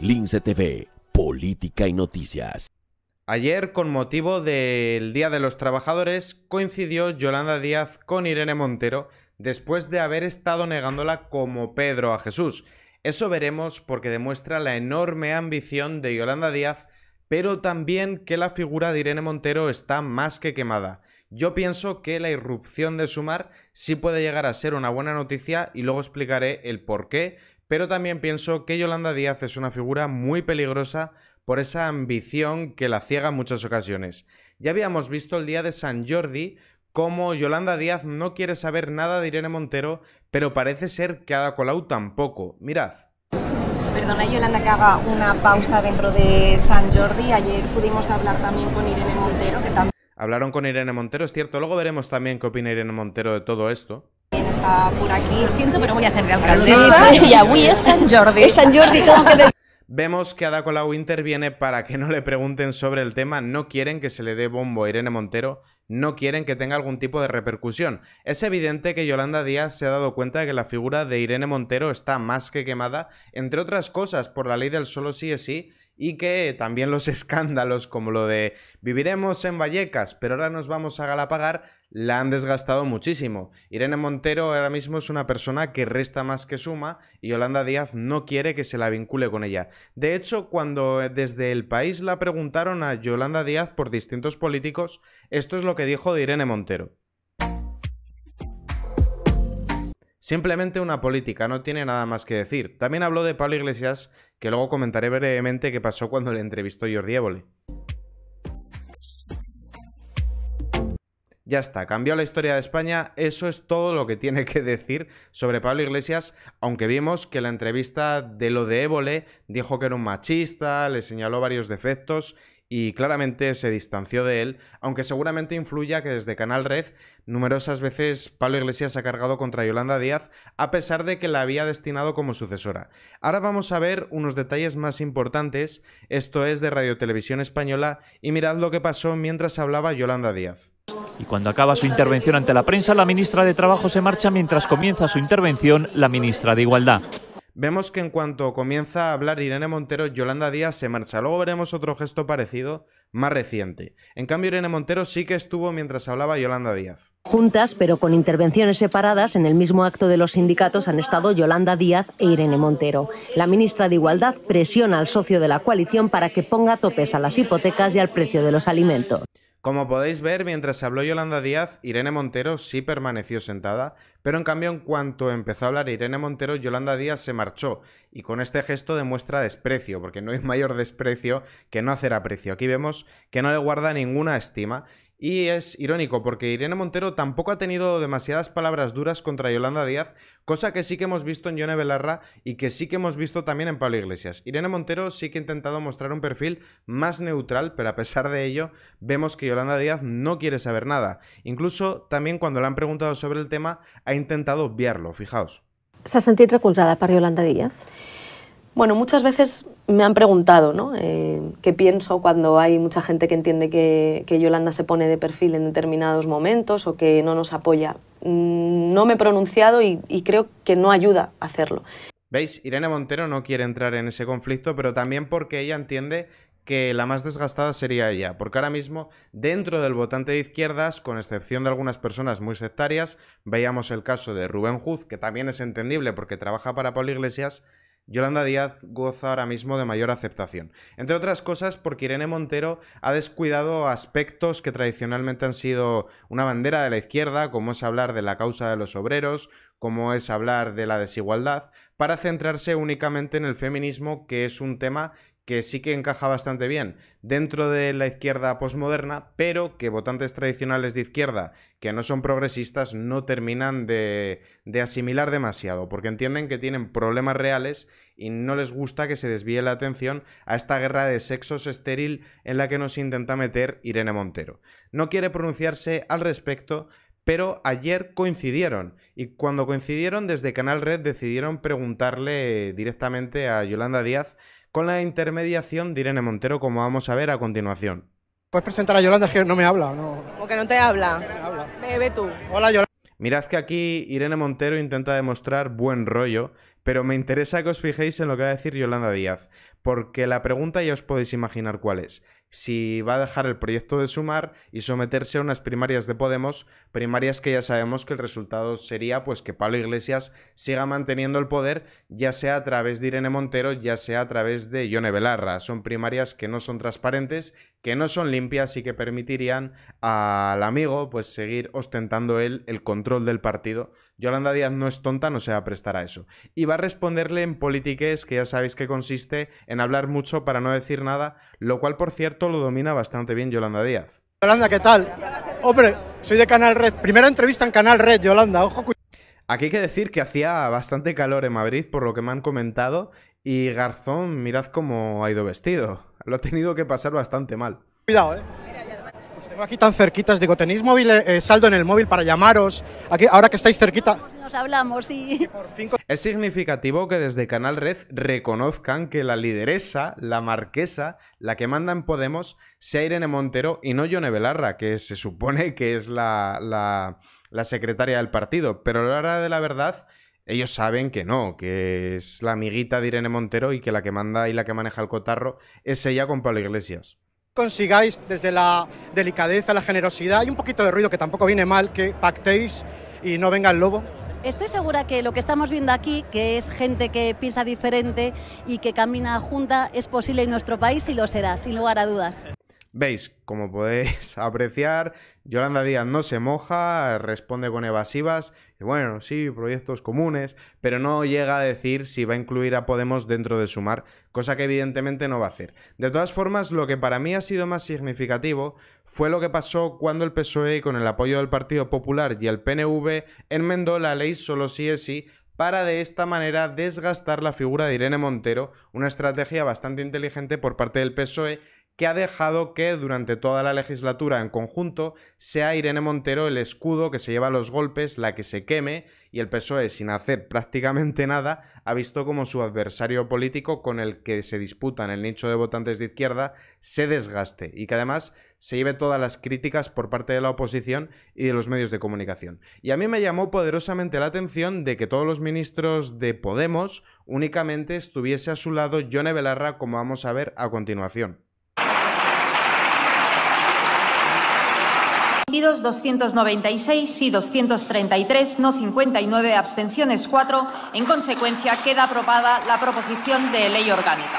Lince TV, Política y Noticias. Ayer, con motivo del Día de los Trabajadores, coincidió Yolanda Díaz con Irene Montero después de haber estado negándola como Pedro a Jesús. Eso veremos porque demuestra la enorme ambición de Yolanda Díaz, pero también que la figura de Irene Montero está más que quemada. Yo pienso que la irrupción de Sumar sí puede llegar a ser una buena noticia y luego explicaré el por qué, pero también pienso que Yolanda Díaz es una figura muy peligrosa por esa ambición que la ciega en muchas ocasiones. Ya habíamos visto el día de San Jordi como Yolanda Díaz no quiere saber nada de Irene Montero, pero parece ser que Ada Colau tampoco. Mirad. Perdona Yolanda que haga una pausa dentro de San Jordi. Ayer pudimos hablar también con Irene Montero, que también... Hablaron con Irene Montero, es cierto. Luego veremos también qué opina Irene Montero de todo esto por aquí. siento, hacer Vemos que Ada Colau interviene para que no le pregunten sobre el tema, no quieren que se le dé bombo a Irene Montero, no quieren que tenga algún tipo de repercusión. Es evidente que Yolanda Díaz se ha dado cuenta de que la figura de Irene Montero está más que quemada, entre otras cosas por la ley del solo sí es sí y que también los escándalos como lo de viviremos en Vallecas, pero ahora nos vamos a Galapagar, la han desgastado muchísimo. Irene Montero ahora mismo es una persona que resta más que suma y Yolanda Díaz no quiere que se la vincule con ella. De hecho, cuando eh, desde el país la preguntaron a Yolanda Díaz por distintos políticos, esto es lo que dijo de Irene Montero. Simplemente una política, no tiene nada más que decir. También habló de Pablo Iglesias, que luego comentaré brevemente qué pasó cuando le entrevistó Jordi Évole. Ya está, cambió la historia de España, eso es todo lo que tiene que decir sobre Pablo Iglesias, aunque vimos que la entrevista de lo de Évole dijo que era un machista, le señaló varios defectos y claramente se distanció de él, aunque seguramente influya que desde Canal Red numerosas veces Pablo Iglesias ha cargado contra Yolanda Díaz a pesar de que la había destinado como sucesora. Ahora vamos a ver unos detalles más importantes, esto es de Radio Televisión Española y mirad lo que pasó mientras hablaba Yolanda Díaz. Y cuando acaba su intervención ante la prensa, la ministra de Trabajo se marcha mientras comienza su intervención la ministra de Igualdad. Vemos que en cuanto comienza a hablar Irene Montero, Yolanda Díaz se marcha. Luego veremos otro gesto parecido más reciente. En cambio, Irene Montero sí que estuvo mientras hablaba Yolanda Díaz. Juntas, pero con intervenciones separadas, en el mismo acto de los sindicatos han estado Yolanda Díaz e Irene Montero. La ministra de Igualdad presiona al socio de la coalición para que ponga topes a las hipotecas y al precio de los alimentos. Como podéis ver, mientras habló Yolanda Díaz, Irene Montero sí permaneció sentada, pero en cambio en cuanto empezó a hablar Irene Montero, Yolanda Díaz se marchó y con este gesto demuestra desprecio, porque no hay mayor desprecio que no hacer aprecio. Aquí vemos que no le guarda ninguna estima y es irónico porque Irene Montero tampoco ha tenido demasiadas palabras duras contra Yolanda Díaz, cosa que sí que hemos visto en Yone Belarra y que sí que hemos visto también en Pablo Iglesias. Irene Montero sí que ha intentado mostrar un perfil más neutral, pero a pesar de ello vemos que Yolanda Díaz no quiere saber nada. Incluso también cuando le han preguntado sobre el tema ha intentado obviarlo, fijaos. ¿Se ha sentido repulsada por Yolanda Díaz? Bueno, muchas veces me han preguntado, eh, ¿Qué pienso cuando hay mucha gente que entiende que, que, Yolanda se pone de perfil en determinados momentos o que no nos apoya? Mm, no me he pronunciado y, creo que no ayuda a hacerlo. ¿Veis? Irene Montero no quiere entrar en ese conflicto, pero también porque ella entiende que la más desgastada sería ella, porque ahora mismo dentro del votante de izquierdas, con excepción de algunas personas muy sectarias, veíamos el caso de Rubén Juz, que también es entendible porque trabaja para Paul Iglesias, Yolanda Díaz goza ahora mismo de mayor aceptación. Entre otras cosas porque Irene Montero ha descuidado aspectos que tradicionalmente han sido una bandera de la izquierda, como es hablar de la causa de los obreros, como es hablar de la desigualdad, para centrarse únicamente en el feminismo, que es un tema que sí que encaja bastante bien dentro de la izquierda posmoderna, pero que votantes tradicionales de izquierda que no son progresistas no terminan de, de, asimilar demasiado, porque entienden que tienen problemas reales y no les gusta que se desvíe la atención a esta guerra de sexos estéril en la que nos intenta meter Irene Montero. No quiere pronunciarse al respecto, pero ayer coincidieron y cuando coincidieron desde Canal Red decidieron preguntarle directamente a Yolanda Díaz con la intermediación de Irene Montero, como vamos a ver a continuación. Puedes presentar a Yolanda, que no me habla. No. ¿O que no te habla? habla. ve tú. Hola, Yolanda. Mirad que aquí Irene Montero intenta demostrar buen rollo, pero me interesa que os fijéis en lo que va a decir Yolanda Díaz, porque la pregunta ya os podéis imaginar cuál es si va a dejar el proyecto de sumar y someterse a unas primarias de Podemos, primarias que ya sabemos que el resultado sería pues que Pablo Iglesias siga manteniendo el poder, ya sea a través de Irene Montero, ya sea a través de Yone Belarra. Son primarias que no son transparentes, que no son limpias y que permitirían al amigo pues seguir ostentando él el control del partido. Yolanda Díaz no es tonta, no se va a prestar a eso. Y va a responderle en politiques que ya sabéis que consiste en hablar mucho para no decir nada, lo cual por cierto lo domina bastante bien Yolanda Díaz. Yolanda, ¿qué tal? Hombre, soy de Canal Red. Primera entrevista en Canal Red, Yolanda. Ojo, Aquí hay que decir que hacía bastante calor en Madrid, por lo que me han comentado, y Garzón, mirad cómo ha ido vestido. Lo ha tenido que pasar bastante mal. Cuidado, ¿eh? tengo aquí tan cerquitas, digo, ¿tenéis móvil, eh, eh, saldo en el móvil para llamaros? Aquí, ahora que estáis cerquita. Nos hablamos Es significativo que desde Canal Red reconozcan que la lideresa, la marquesa, la que manda en Podemos, sea Irene Montero y no Yone Belarra, que se supone que es la, la secretaria del partido. Pero a la hora de la verdad ellos saben que no, que es la amiguita de Irene Montero y que la que manda y la que maneja el cotarro es ella con Pablo Iglesias consigáis desde la delicadeza, la generosidad y un poquito de ruido que tampoco viene mal que pactéis y no venga el lobo? Estoy segura que lo que estamos viendo aquí, que es gente que piensa diferente y que camina junta, es posible en nuestro país y lo será, sin lugar a dudas. Veis, como podéis apreciar, Yolanda Díaz no se moja, responde con evasivas, y bueno, sí, proyectos comunes, pero no llega a decir si va a incluir a Podemos dentro de Sumar, cosa que evidentemente no va a hacer. De todas formas, lo que para mí ha sido más significativo fue lo que pasó cuando el PSOE, con el apoyo del Partido Popular y el PNV, enmendó la ley solo sí es sí para de esta manera desgastar la figura de Irene Montero, una estrategia bastante inteligente por parte del PSOE que ha dejado que durante toda la legislatura en conjunto sea Irene Montero el escudo que se lleva los golpes, la que se queme, y el PSOE, sin hacer prácticamente nada, ha visto como su adversario político con el que se disputa en el nicho de votantes de izquierda se desgaste y que además se lleve todas las críticas por parte de la oposición y de los medios de comunicación. Y a mí me llamó poderosamente la atención de que todos los ministros de Podemos únicamente estuviese a su lado Yone Belarra, como vamos a ver a continuación. 296, sí 233, no 59, abstenciones 4. En consecuencia, queda aprobada la proposición de ley orgánica.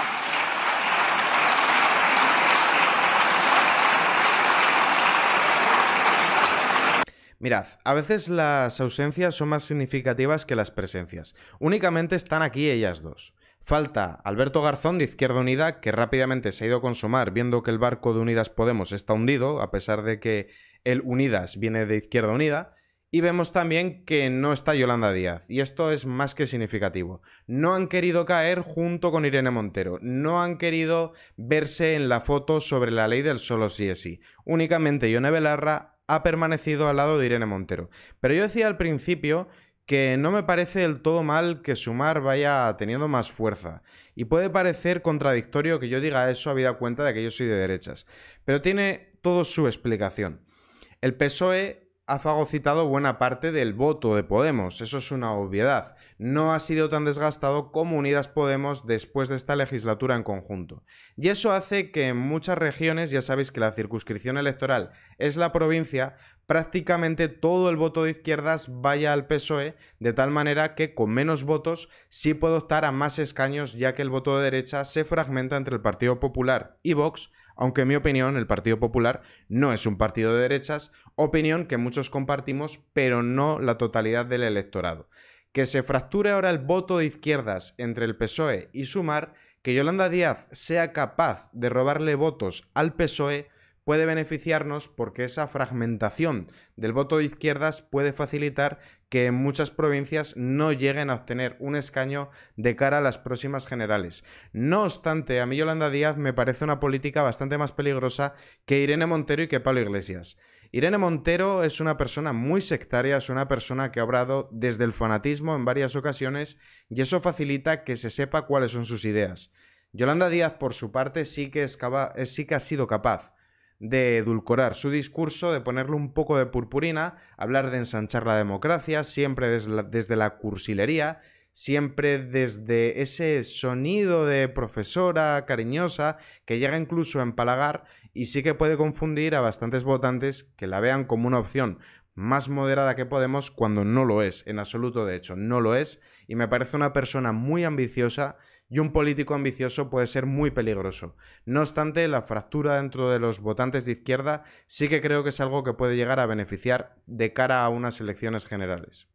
Mirad, a veces las ausencias son más significativas que las presencias. Únicamente están aquí ellas dos. Falta Alberto Garzón de Izquierda Unida, que rápidamente se ha ido a consumar viendo que el barco de Unidas Podemos está hundido, a pesar de que el Unidas viene de Izquierda Unida. Y vemos también que no está Yolanda Díaz, y esto es más que significativo. No han querido caer junto con Irene Montero, no han querido verse en la foto sobre la ley del solo sí es sí. Únicamente Ione Belarra ha permanecido al lado de Irene Montero. Pero yo decía al principio que no me parece del todo mal que Sumar vaya teniendo más fuerza. Y puede parecer contradictorio que yo diga eso habida cuenta de que yo soy de derechas. Pero tiene todo su explicación. El PSOE ha fagocitado buena parte del voto de Podemos, eso es una obviedad. No ha sido tan desgastado como Unidas Podemos después de esta legislatura en conjunto. Y eso hace que en muchas regiones, ya sabéis que la circunscripción electoral es la provincia, prácticamente todo el voto de izquierdas vaya al PSOE, de tal manera que con menos votos sí puedo optar a más escaños, ya que el voto de derecha se fragmenta entre el Partido Popular y Vox, aunque en mi opinión el Partido Popular no es un partido de derechas, opinión que muchos compartimos, pero no la totalidad del electorado. Que se fracture ahora el voto de izquierdas entre el PSOE y Sumar, que Yolanda Díaz sea capaz de robarle votos al PSOE, puede beneficiarnos porque esa fragmentación del voto de izquierdas puede facilitar que en muchas provincias no lleguen a obtener un escaño de cara a las próximas generales. No obstante, a mí Yolanda Díaz me parece una política bastante más peligrosa que Irene Montero y que Pablo Iglesias. Irene Montero es una persona muy sectaria, es una persona que ha obrado desde el fanatismo en varias ocasiones y eso facilita que se sepa cuáles son sus ideas. Yolanda Díaz, por su parte, sí que, eh, sí que ha sido capaz de edulcorar su discurso, de ponerle un poco de purpurina, hablar de ensanchar la democracia, siempre desde la, cursilería, siempre desde ese sonido de profesora cariñosa que llega incluso a empalagar y sí que puede confundir a bastantes votantes que la vean como una opción más moderada que Podemos cuando no lo es, en absoluto de hecho, no lo es, y me parece una persona muy ambiciosa y un político ambicioso puede ser muy peligroso. No obstante, la fractura dentro de los votantes de izquierda sí que creo que es algo que puede llegar a beneficiar de cara a unas elecciones generales.